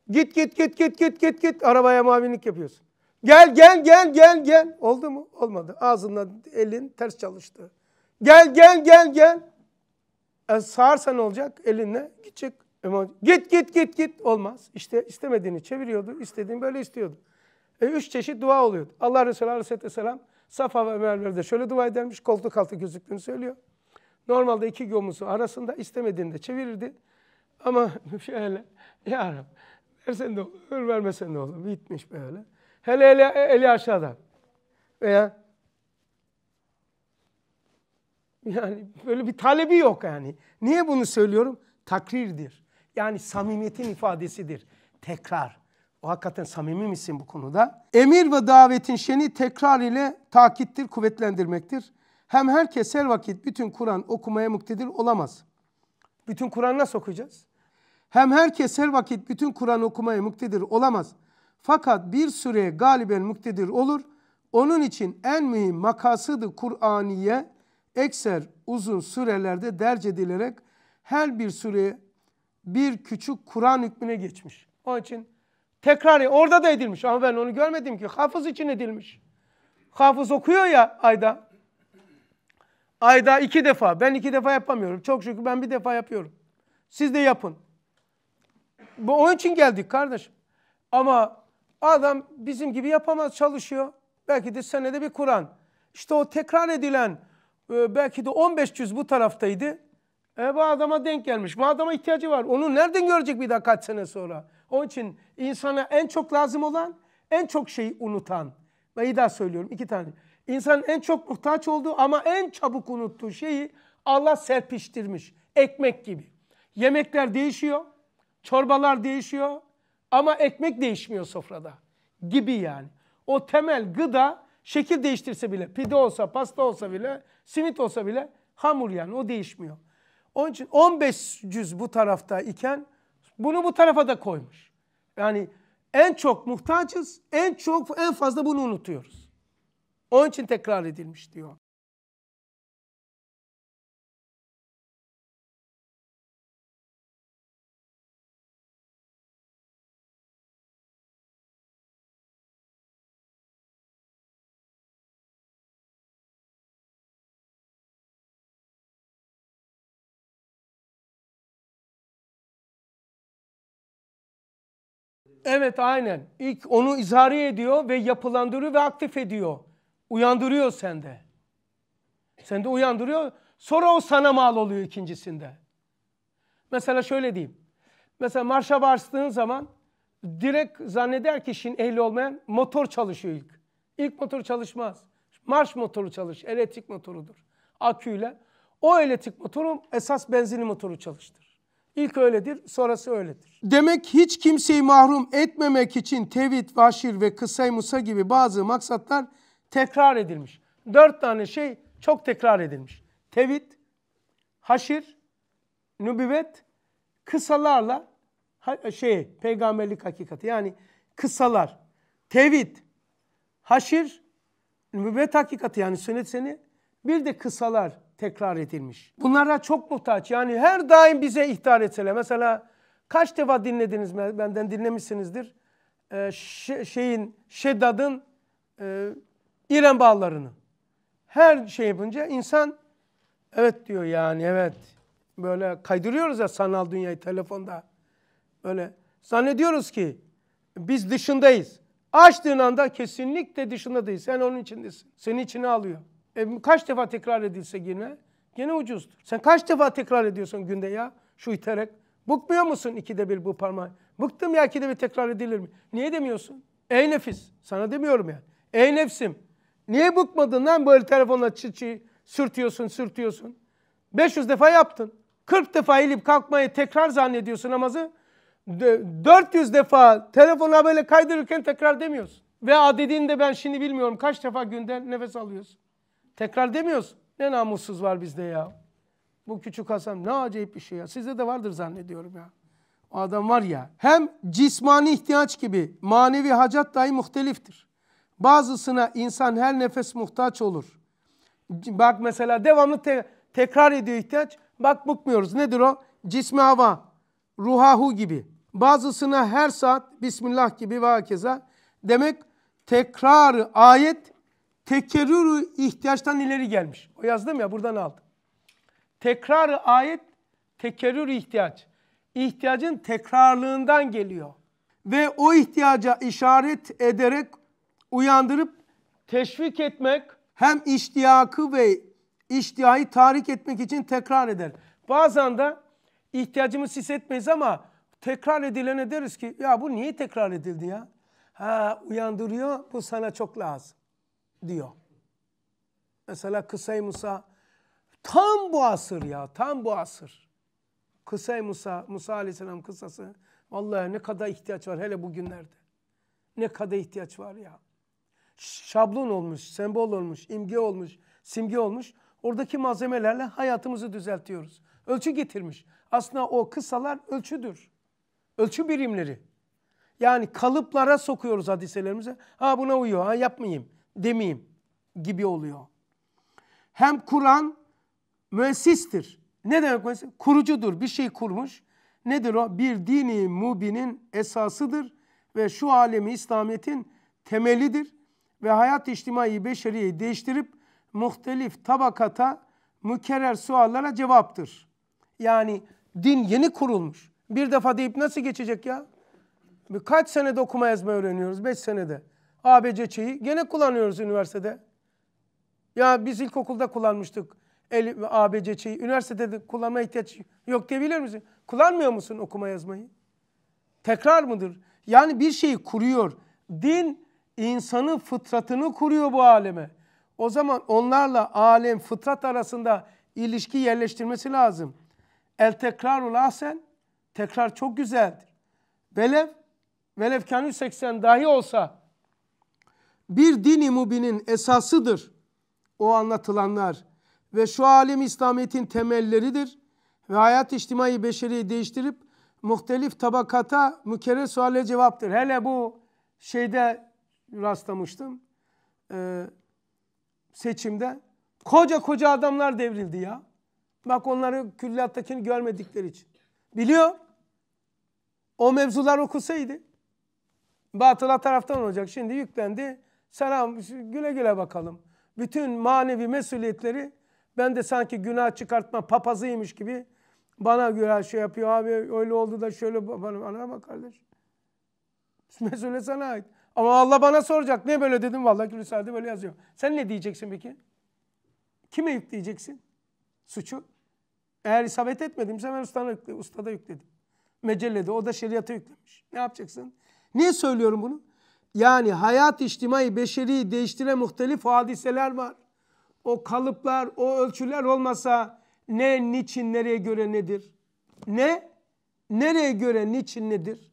Git git git git git git git. Arabaya mavinlik yapıyorsun. Gel gel gel gel gel. Oldu mu? Olmadı. Ağzınla elin ters çalıştı. Gel gel gel gel. E, sağarsa ne olacak? Elinle gidecek. E, git git git git. Olmaz. İşte istemediğini çeviriyordu. İstediğini böyle istiyordu. E, üç çeşit dua oluyordu. Allah Resulü Aleyhisselatü Vesselam Safa ve Merve'de şöyle dua edermiş. Koltuk altı gözüktüğünü söylüyor. Normalde iki gömuzu arasında istemediğinde çevirirdi. Ama şöyle ya Rab versen de olur vermesen de olur. Bitmiş böyle. Hele eli, eli aşağıda. Veya yani böyle bir talebi yok yani. Niye bunu söylüyorum? Takrirdir. Yani samimiyetin ifadesidir. Tekrar. O hakikaten samimi misin bu konuda? Emir ve davetin şeni tekrar ile takittir, kuvvetlendirmektir. Hem herkes her vakit bütün Kur'an okumaya muktedir olamaz. Bütün Kur'an nasıl okuyacağız? Hem herkes her vakit bütün Kur'an okumaya muktedir olamaz. Fakat bir süreye galiben muktedir olur. Onun için en mühim makasıdı Kur'aniye ekser uzun sürelerde derc edilerek her bir süreye bir küçük Kur'an hükmüne geçmiş. Onun için tekrar orada da edilmiş ama ben onu görmedim ki hafız için edilmiş. Hafız okuyor ya ayda. Ayda iki defa. Ben iki defa yapamıyorum. Çok şükür ben bir defa yapıyorum. Siz de yapın. Bu onun için geldik kardeşim. Ama Adam bizim gibi yapamaz çalışıyor. Belki de senede bir Kur'an. İşte o tekrar edilen e, belki de 15 cüz bu taraftaydı. E bu adama denk gelmiş. Bu adama ihtiyacı var. Onu nereden görecek bir daha kaç sene sonra? Onun için insana en çok lazım olan, en çok şeyi unutan. Ben iyi daha söylüyorum iki tane. İnsanın en çok muhtaç olduğu ama en çabuk unuttuğu şeyi Allah serpiştirmiş. Ekmek gibi. Yemekler değişiyor, çorbalar değişiyor, ama ekmek değişmiyor sofrada gibi yani. O temel gıda şekil değiştirse bile pide olsa pasta olsa bile simit olsa bile hamur yani o değişmiyor. Onun için 15 cüz bu tarafta iken bunu bu tarafa da koymuş. Yani en çok muhtacız, en çok en fazla bunu unutuyoruz. Onun için tekrar edilmiş diyor. Evet aynen. İlk onu izhari ediyor ve yapılandırıyor ve aktif ediyor. Uyandırıyor sende. Sende uyandırıyor. Sonra o sana mal oluyor ikincisinde. Mesela şöyle diyeyim. Mesela marşa bastığın zaman direkt zanneder ki işin ehli olmayan motor çalışıyor ilk. İlk motor çalışmaz. Marş motoru çalış, elektrik motorudur. Aküyle. O elektrik motoru esas benzinli motoru çalıştır. İlk öyledir, sonrası öyledir. Demek hiç kimseyi mahrum etmemek için tevhid, vaşir ve kısay musa gibi bazı maksatlar tekrar edilmiş. Dört tane şey çok tekrar edilmiş. Tevhid, haşir, nübüvvet, kısalarla şey peygamberlik hakikati yani kısalar, tevhid, haşir, nübüvvet hakikati yani sünnet seni bir de kısalar tekrar edilmiş. Bunlara çok muhtaç. Yani her daim bize ihtar etsele. Mesela kaç defa dinlediniz benden dinlemişsinizdir. Ee, şeyin Şeddad'ın e, İrem bağlarını. Her şey yapınca insan evet diyor yani evet. Böyle kaydırıyoruz ya sanal dünyayı telefonda. Böyle zannediyoruz ki biz dışındayız. Açtığın anda kesinlikle dışındadayız. Sen onun içindesin. Seni içine alıyor. E, kaç defa tekrar edilse yine gene ucuzdur. Sen kaç defa tekrar ediyorsun günde ya şu iterek? Bıkmıyor musun ikide bir bu parmağı? Bıktım ya ikide bir tekrar edilir mi? Niye demiyorsun? Ey nefis sana demiyorum yani. Ey nefsim niye bıkmadın lan böyle telefonla çi çi sürtüyorsun sürtüyorsun. 500 defa yaptın. 40 defa eğilip kalkmayı tekrar zannediyorsun namazı. 400 defa telefona böyle kaydırırken tekrar demiyorsun. Ve adedini de ben şimdi bilmiyorum kaç defa günde nefes alıyorsun. Tekrar demiyoruz. Ne namussuz var bizde ya. Bu küçük Hasan ne acayip bir şey ya. Sizde de vardır zannediyorum ya. O adam var ya. Hem cismani ihtiyaç gibi manevi hacat dahi muhteliftir. Bazısına insan her nefes muhtaç olur. Bak mesela devamlı te tekrar ediyor ihtiyaç. Bak bıkmıyoruz. Nedir o? Cismi hava, ruhahu gibi. Bazısına her saat Bismillah gibi ve hakeza. Demek tekrar ayet tekerrürü ihtiyaçtan ileri gelmiş. O yazdım ya buradan aldım. Tekrarı ayet, tekerrür ihtiyaç. İhtiyacın tekrarlığından geliyor. Ve o ihtiyaca işaret ederek uyandırıp teşvik etmek hem iştiyakı ve iştiyayı tahrik etmek için tekrar eder. Bazen de ihtiyacımız hissetmeyiz ama tekrar edilene deriz ki ya bu niye tekrar edildi ya? Ha uyandırıyor bu sana çok lazım diyor. Mesela Kısay Musa tam bu asır ya tam bu asır. Kısay Musa, Musa Aleyhisselam kısası vallahi ne kadar ihtiyaç var hele bugünlerde. Ne kadar ihtiyaç var ya. Şablon olmuş, sembol olmuş, imge olmuş, simge olmuş. Oradaki malzemelerle hayatımızı düzeltiyoruz. Ölçü getirmiş. Aslında o kısalar ölçüdür. Ölçü birimleri. Yani kalıplara sokuyoruz hadiselerimize. Ha buna uyuyor, ha yapmayayım demeyeyim gibi oluyor. Hem Kur'an müessistir. Ne demek müessis? Kurucudur. Bir şey kurmuş. Nedir o? Bir dini mubinin esasıdır ve şu alemi İslamiyet'in temelidir ve hayat içtimai beşeriyi değiştirip muhtelif tabakata mükerrer suallara cevaptır. Yani din yeni kurulmuş. Bir defa deyip nasıl geçecek ya? Kaç senede okuma yazma öğreniyoruz? Beş senede. ABC çeyi gene kullanıyoruz üniversitede. Ya biz ilkokulda kullanmıştık el, ABC çeyi. Üniversitede de kullanma ihtiyaç yok diyebilir misin? Kullanmıyor musun okuma yazmayı? Tekrar mıdır? Yani bir şeyi kuruyor. Din insanın fıtratını kuruyor bu aleme. O zaman onlarla alem fıtrat arasında ilişki yerleştirmesi lazım. El tekrarul ahsen tekrar çok güzeldir. Velev, velev kanun hani 80 dahi olsa bir dini mubinin esasıdır. O anlatılanlar ve şu alem İslamiyet'in temelleridir ve hayat içtimai beşeriyi değiştirip muhtelif tabakata mükerrer suale cevaptır. Hele bu şeyde rastlamıştım ee, seçimde koca koca adamlar devrildi ya. Bak onları külliyattakini görmedikleri için. Biliyor. O mevzular okusaydı batıla taraftan olacak. Şimdi yüklendi Selam, güle güle bakalım. Bütün manevi mesuliyetleri ben de sanki günah çıkartma papazıymış gibi bana günah şey yapıyor. Abi öyle oldu da şöyle bana, bana bak kardeş. Mesuliyet sana ait. Ama Allah bana soracak. Ne böyle dedim? Vallahi Gülüsel'de böyle yazıyor. Sen ne diyeceksin peki? Kime yükleyeceksin suçu? Eğer isabet etmedimse ben ustana yükle, ustada yükledim. Mecellede o da şeriata yüklemiş. Ne yapacaksın? Niye söylüyorum bunu? Yani hayat içtimai beşeri değiştiren muhtelif hadiseler var. O kalıplar, o ölçüler olmasa ne, niçin, nereye göre nedir? Ne, nereye göre, niçin, nedir?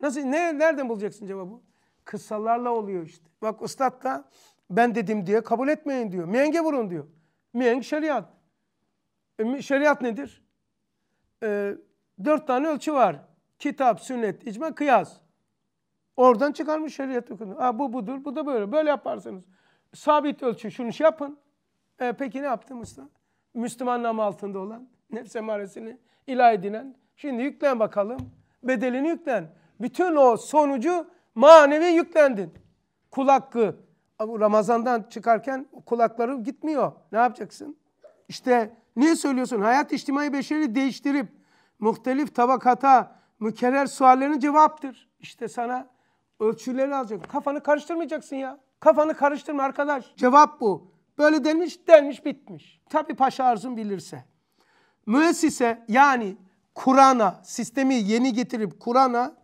Nasıl, ne, nereden bulacaksın cevabı? Kıssalarla oluyor işte. Bak ustad da ben dedim diye kabul etmeyin diyor. Miyenge vurun diyor. Miyeng şeriat. E, şeriat nedir? E, dört tane ölçü var. Kitap, sünnet, icma, kıyas. Oradan çıkarmış şeriat hukukunu. Ha, bu budur, bu da böyle. Böyle yaparsanız. Sabit ölçü şunu şey yapın. E, peki ne yaptı Müslüman? Müslüman namı altında olan, nefs emaresini ilah edinen. Şimdi yüklen bakalım. Bedelini yüklen. Bütün o sonucu manevi yüklendin. Kul hakkı. Ramazandan çıkarken kulakları gitmiyor. Ne yapacaksın? İşte niye söylüyorsun? Hayat içtimai beşeri değiştirip muhtelif tabakata mükerrer suallerin cevaptır. İşte sana Ölçüleri alacaksın. Kafanı karıştırmayacaksın ya. Kafanı karıştırma arkadaş. Cevap bu. Böyle denmiş, denmiş, bitmiş. Tabii paşa arzun bilirse. Müessise yani Kur'an'a, sistemi yeni getirip Kur'an'a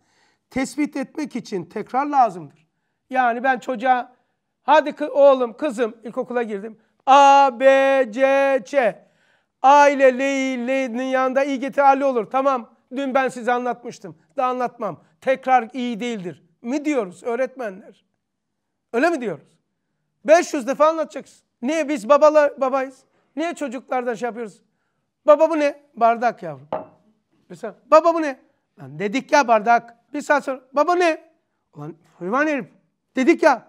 tespit etmek için tekrar lazımdır. Yani ben çocuğa hadi kı oğlum, kızım ilkokula girdim. A, B, C, Ç. A ile yanında iyi getir Ali olur. Tamam. Dün ben size anlatmıştım. Da anlatmam. Tekrar iyi değildir mi diyoruz öğretmenler? Öyle mi diyoruz? 500 defa anlatacaksın. Niye biz babalar, babayız? Niye çocuklardan şey yapıyoruz? Baba bu ne? Bardak yavrum. Mesela baba bu ne? Lan dedik ya bardak. Bir saat sonra baba ne? Ulan hayvan herif. Dedik ya.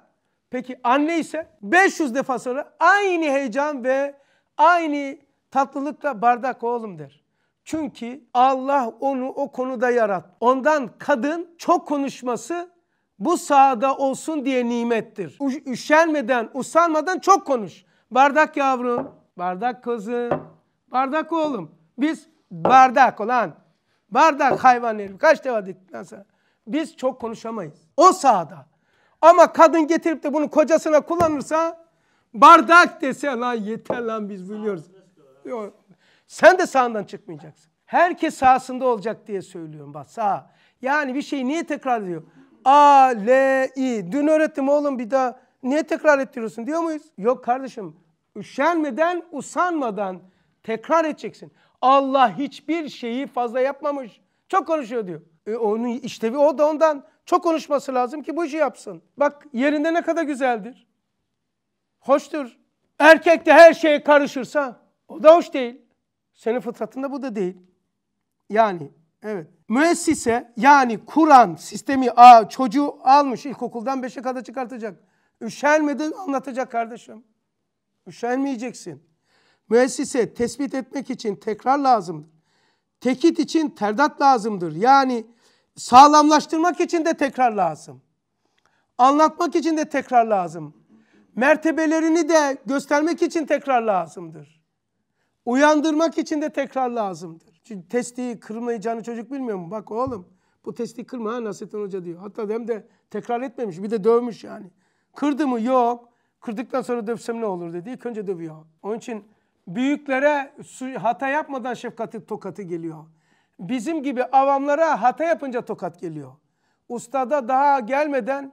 Peki anne ise 500 defa sonra aynı heyecan ve aynı tatlılıkla bardak oğlum der. Çünkü Allah onu o konuda yarat. Ondan kadın çok konuşması bu sahada olsun diye nimettir. üşenmeden, usanmadan çok konuş. Bardak yavrum, bardak kızım, bardak oğlum. Biz bardak olan, bardak hayvan herif. Kaç defa dedim sana. Biz çok konuşamayız. O sahada. Ama kadın getirip de bunu kocasına kullanırsa bardak dese lan yeter lan biz biliyoruz. Sen de sahandan çıkmayacaksın. Herkes sahasında olacak diye söylüyorum bak sağ. Yani bir şeyi niye tekrarlıyor? aleyhi. Dün öğrettim oğlum bir daha niye tekrar ettiriyorsun diyor muyuz? Yok kardeşim üşenmeden usanmadan tekrar edeceksin. Allah hiçbir şeyi fazla yapmamış. Çok konuşuyor diyor. E onun işlevi o da ondan çok konuşması lazım ki bu işi yapsın. Bak yerinde ne kadar güzeldir. Hoştur. Erkek de her şeye karışırsa o da hoş değil. Senin fıtratında bu da değil. Yani Evet. Müessise yani kuran sistemi a çocuğu almış ilkokuldan 5'e kadar çıkartacak. Üşenmeden anlatacak kardeşim. Üşenmeyeceksin. Müessise tespit etmek için tekrar lazımdır. Tekit için terdat lazımdır. Yani sağlamlaştırmak için de tekrar lazım. Anlatmak için de tekrar lazım. Mertebelerini de göstermek için tekrar lazımdır. Uyandırmak için de tekrar lazımdır. Çünkü testiyi kırmayacağını çocuk bilmiyor mu? Bak oğlum bu testi kırma ha Nasrettin Hoca diyor. Hatta hem de tekrar etmemiş bir de dövmüş yani. Kırdı mı? Yok. Kırdıktan sonra dövsem ne olur dedi. İlk önce dövüyor. Onun için büyüklere hata yapmadan şefkati tokatı geliyor. Bizim gibi avamlara hata yapınca tokat geliyor. Ustada daha gelmeden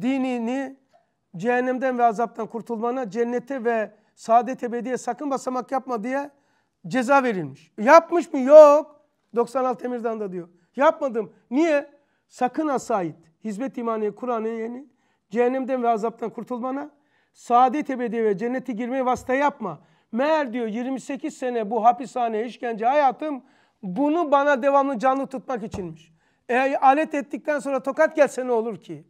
dinini cehennemden ve azaptan kurtulmana, cennete ve saadet ebediye sakın basamak yapma diye ceza verilmiş. Yapmış mı? Yok. 96 Emir'den de diyor. Yapmadım. Niye? Sakın asayit. Hizmet imaniye Kur'an'ı yeni. Cehennemden ve azaptan kurtulmana. Saadet ebedi ve cennete girmeye vasıta yapma. Meğer diyor 28 sene bu hapishane işkence hayatım bunu bana devamlı canlı tutmak içinmiş. E, alet ettikten sonra tokat gelse ne olur ki?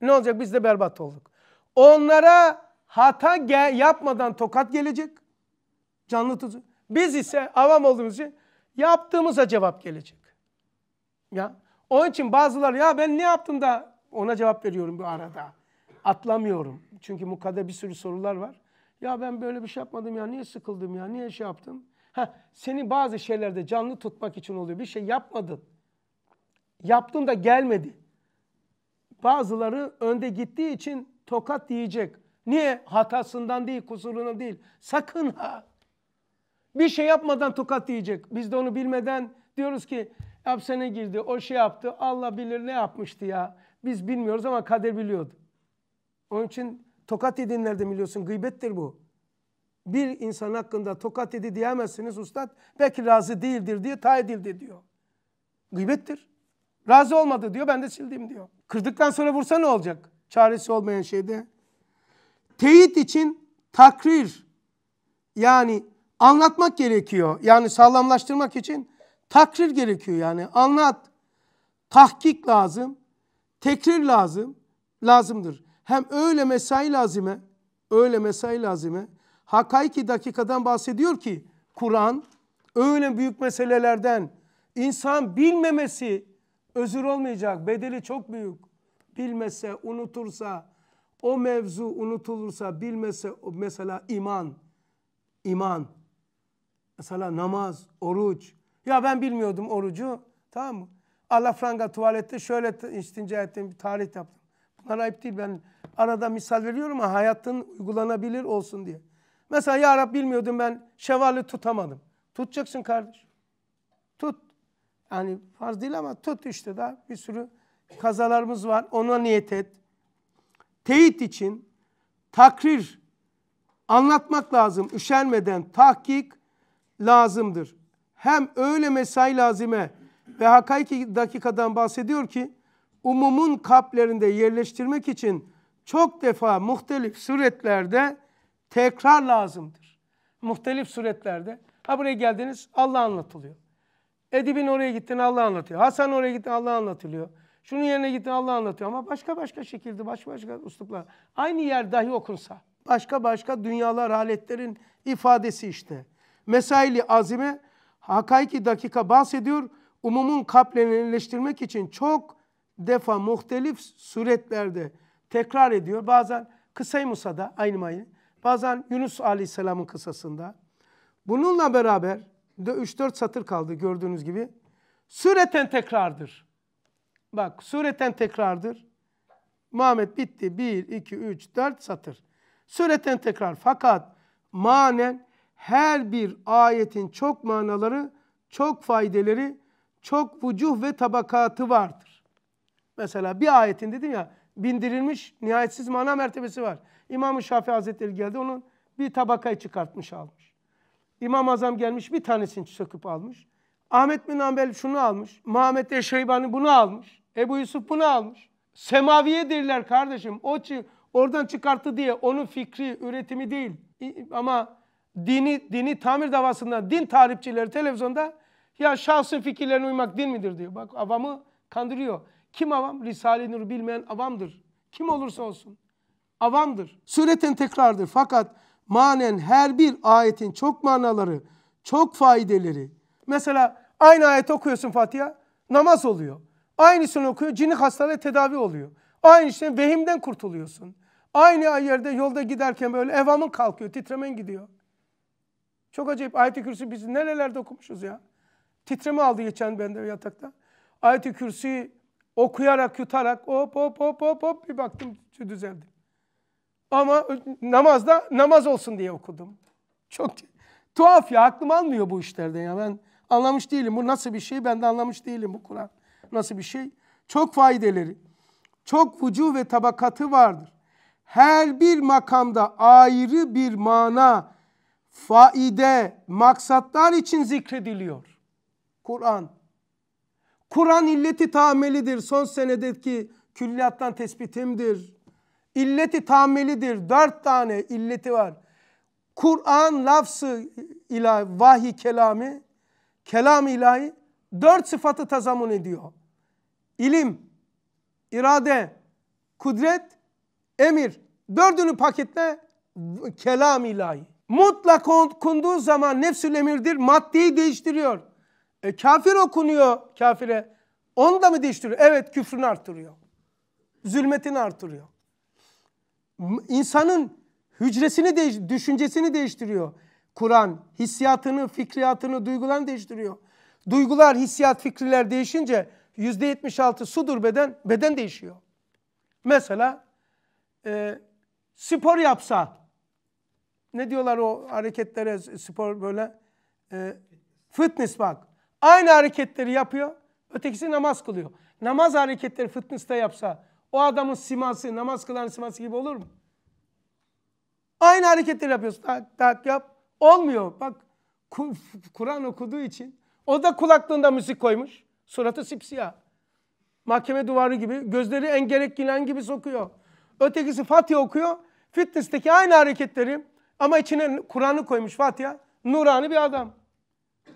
Ne olacak? Biz de berbat olduk. Onlara hata yapmadan tokat gelecek. Canlı tutucu. Biz ise avam olduğumuz için yaptığımıza cevap gelecek. Ya onun için bazıları ya ben ne yaptım da ona cevap veriyorum bu arada. Atlamıyorum. Çünkü mukadde bir sürü sorular var. Ya ben böyle bir şey yapmadım ya niye sıkıldım ya niye şey yaptım? Ha, seni bazı şeylerde canlı tutmak için oluyor. Bir şey yapmadın. Yaptın da gelmedi. Bazıları önde gittiği için tokat diyecek. Niye? Hatasından değil, kusuruna değil. Sakın ha. Bir şey yapmadan tokat yiyecek. Biz de onu bilmeden diyoruz ki hapsene girdi, o şey yaptı, Allah bilir ne yapmıştı ya. Biz bilmiyoruz ama kader biliyordu. Onun için tokat yediğinlerde biliyorsun, gıybettir bu. Bir insan hakkında tokat yedi diyemezsiniz ustad, belki razı değildir diye ta edildi diyor. Gıybettir. Razı olmadı diyor, ben de sildim diyor. Kırdıktan sonra vursa ne olacak? Çaresi olmayan şeyde. Teyit için takrir, yani anlatmak gerekiyor. Yani sağlamlaştırmak için takrir gerekiyor yani anlat. Tahkik lazım, tekrir lazım, lazımdır. Hem öyle mesai lazime, öyle mesai lazime. Hakaiki dakikadan bahsediyor ki Kur'an öyle büyük meselelerden insan bilmemesi özür olmayacak. Bedeli çok büyük. Bilmese, unutursa, o mevzu unutulursa, bilmese mesela iman, iman Mesela namaz, oruç. Ya ben bilmiyordum orucu. Tamam mı? Allah franga tuvalette şöyle istinca ettim, bir tarih yaptım. Bunlar ayıp değil. Ben arada misal veriyorum ama hayatın uygulanabilir olsun diye. Mesela ya Rab bilmiyordum ben şevali tutamadım. Tutacaksın kardeş. Tut. Yani farz değil ama tut işte daha bir sürü kazalarımız var. Ona niyet et. Teyit için takrir anlatmak lazım üşenmeden. Tahkik, lazımdır. Hem öyle mesai lazime ve hakayki dakikadan bahsediyor ki umumun kalplerinde yerleştirmek için çok defa muhtelif suretlerde tekrar lazımdır. Muhtelif suretlerde. Ha buraya geldiniz Allah anlatılıyor. Edip'in oraya gittin Allah anlatıyor. Hasan oraya gittin Allah anlatılıyor. Şunun yerine gittin Allah anlatıyor ama başka başka şekilde başka başka uslupla. Aynı yer dahi okunsa başka başka dünyalar aletlerin ifadesi işte mesaili azime hakaiki dakika bahsediyor. Umumun kapleneleştirmek için çok defa muhtelif suretlerde tekrar ediyor. Bazen Kısay Musa'da aynı mayı, bazen Yunus Aleyhisselam'ın kısasında. Bununla beraber 3-4 satır kaldı gördüğünüz gibi. Sureten tekrardır. Bak sureten tekrardır. Muhammed bitti. 1, 2, 3, 4 satır. Sureten tekrar. Fakat manen her bir ayetin çok manaları, çok faydeleri, çok vucuh ve tabakatı vardır. Mesela bir ayetin dedim ya bindirilmiş nihayetsiz mana mertebesi var. İmam-ı Şafii Hazretleri geldi onun bir tabakayı çıkartmış almış. İmam Azam gelmiş bir tanesini söküp almış. Ahmet bin Hanbel şunu almış. Muhammed Eşeybani bunu almış. Ebu Yusuf bunu almış. Semaviye derler kardeşim. O oradan çıkarttı diye onun fikri, üretimi değil. Ama dini dini tamir davasında din tarihçileri televizyonda ya şahsın fikirlerine uymak din midir diyor. Bak avamı kandırıyor. Kim avam? Risale-i Nur bilmeyen avamdır. Kim olursa olsun. Avamdır. Sureten tekrardır. Fakat manen her bir ayetin çok manaları, çok faydeleri. Mesela aynı ayet okuyorsun Fatiha, namaz oluyor. Aynısını okuyor, cini hastalığı tedavi oluyor. Aynı şey vehimden kurtuluyorsun. Aynı yerde yolda giderken böyle evamın kalkıyor, titremen gidiyor. Çok acayip ayet-i kürsü biz nerelerde okumuşuz ya. Titreme aldı geçen bende yatakta. Ayet-i kürsüyü okuyarak yutarak hop hop hop hop hop bir baktım düzeldi. Ama namazda namaz olsun diye okudum. Çok tuhaf ya aklım almıyor bu işlerden ya ben anlamış değilim. Bu nasıl bir şey ben de anlamış değilim bu Kur'an. Nasıl bir şey? Çok faydeleri, çok vucu ve tabakatı vardır. Her bir makamda ayrı bir mana faide, maksatlar için zikrediliyor. Kur'an. Kur'an illeti tamelidir. Son senedeki külliyattan tespitimdir. İlleti tamelidir. Dört tane illeti var. Kur'an lafzı ilahi, vahiy kelami, kelam ilahi dört sıfatı tazamun ediyor. İlim, irade, kudret, emir. Dördünü paketle kelam ilahi mutlak okunduğu zaman nefsül emirdir maddeyi değiştiriyor. E, kafir okunuyor kafire. Onu da mı değiştiriyor? Evet küfrünü artırıyor. Zulmetini artırıyor. İnsanın hücresini, değiş düşüncesini değiştiriyor. Kur'an hissiyatını, fikriyatını, duygularını değiştiriyor. Duygular, hissiyat, fikirler değişince yüzde altı sudur beden, beden değişiyor. Mesela e, spor yapsa ne diyorlar o hareketlere spor böyle e, fitness bak. Aynı hareketleri yapıyor. Ötekisi namaz kılıyor. Namaz hareketleri fitness'te yapsa o adamın siması namaz kılan siması gibi olur mu? Aynı hareketleri yapıyorsun. Tak tak yap. Olmuyor. Bak Kur'an okuduğu için o da kulaklığında müzik koymuş. Suratı sipsiyah. Mahkeme duvarı gibi. Gözleri engerek gilen gibi sokuyor. Ötekisi Fatih okuyor. Fitness'teki aynı hareketleri ama içine Kur'an'ı koymuş Fatiha. Nurani bir adam.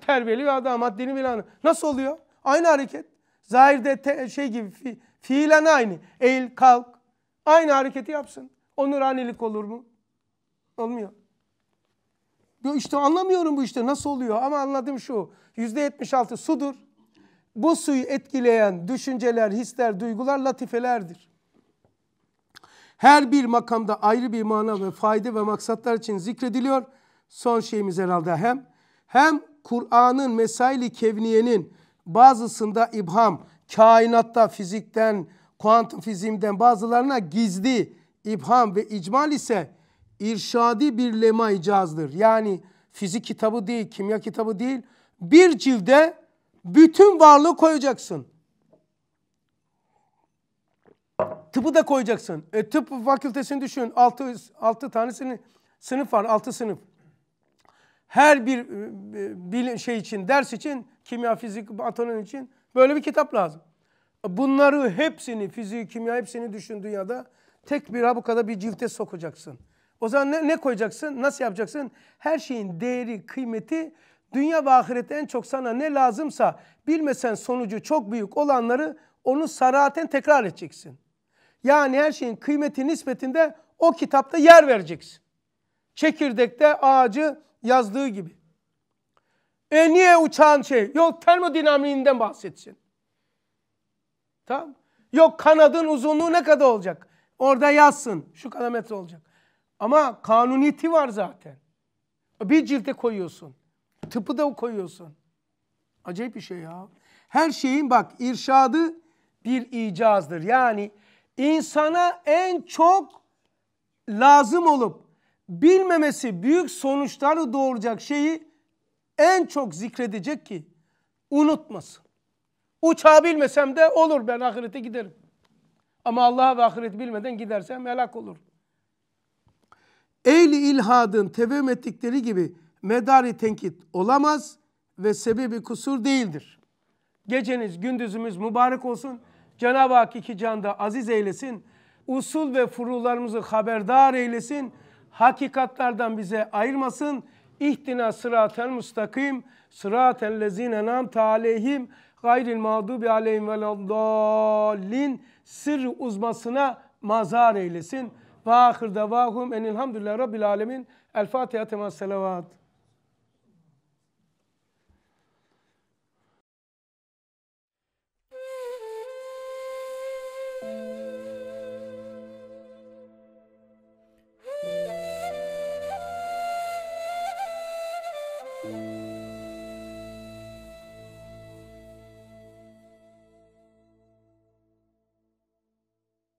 Terbiyeli bir adam. Haddini bilen. Nasıl oluyor? Aynı hareket. Zahirde te, şey gibi fi, fiilen aynı. Eğil, kalk. Aynı hareketi yapsın. O nuranilik olur mu? Olmuyor. Ya işte anlamıyorum bu işte nasıl oluyor ama anladım şu. Yüzde yetmiş altı sudur. Bu suyu etkileyen düşünceler, hisler, duygular latifelerdir. Her bir makamda ayrı bir mana ve fayda ve maksatlar için zikrediliyor. Son şeyimiz herhalde hem hem Kur'an'ın mesaili kevniyenin bazısında ibham, kainatta, fizikten, kuantum fiziğinden bazılarına gizli ibham ve icmal ise irşadi bir lema cazdır. Yani fizik kitabı değil, kimya kitabı değil. Bir cilde bütün varlığı koyacaksın. Tıbı da koyacaksın. E, tıp fakültesini düşün. altı altı tanesinin sınıf var. altı sınıf. Her bir e, e, bir şey için, ders için, kimya, fizik, atomin için böyle bir kitap lazım. E, bunları hepsini, fiziği, kimya hepsini düşün dünyada. Tek bir abukada bir cilde sokacaksın. O zaman ne, ne koyacaksın? Nasıl yapacaksın? Her şeyin değeri, kıymeti dünya ve ahirette en çok sana ne lazımsa bilmesen sonucu çok büyük olanları onu saraten tekrar edeceksin. Yani her şeyin kıymeti nispetinde o kitapta yer vereceksin. Çekirdekte ağacı yazdığı gibi. E niye uçağın şey? Yok termodinamiğinden bahsetsin. Tamam Yok kanadın uzunluğu ne kadar olacak? Orada yazsın. Şu kadar metre olacak. Ama kanuniyeti var zaten. Bir cilde koyuyorsun. Tıpı da koyuyorsun. Acayip bir şey ya. Her şeyin bak irşadı bir icazdır. Yani insana en çok lazım olup bilmemesi büyük sonuçları doğuracak şeyi en çok zikredecek ki unutmasın. Uçağı bilmesem de olur ben ahirete giderim. Ama Allah'a ve ahireti bilmeden gidersem helak olur. Ehli ilhadın tevehüm ettikleri gibi medari tenkit olamaz ve sebebi kusur değildir. Geceniz gündüzümüz mübarek olsun. Cenab-ı Hak iki canda aziz eylesin. Usul ve furularımızı haberdar eylesin. Hakikatlardan bize ayırmasın. İhtina sıratel mustakim. Sıratel lezine nam talehim. Gayril mağdubi aleyhim ve dallin. sırrı uzmasına mazar eylesin. Ve ahir davahum enilhamdülillah rabbil alemin. El Fatiha temas selavat.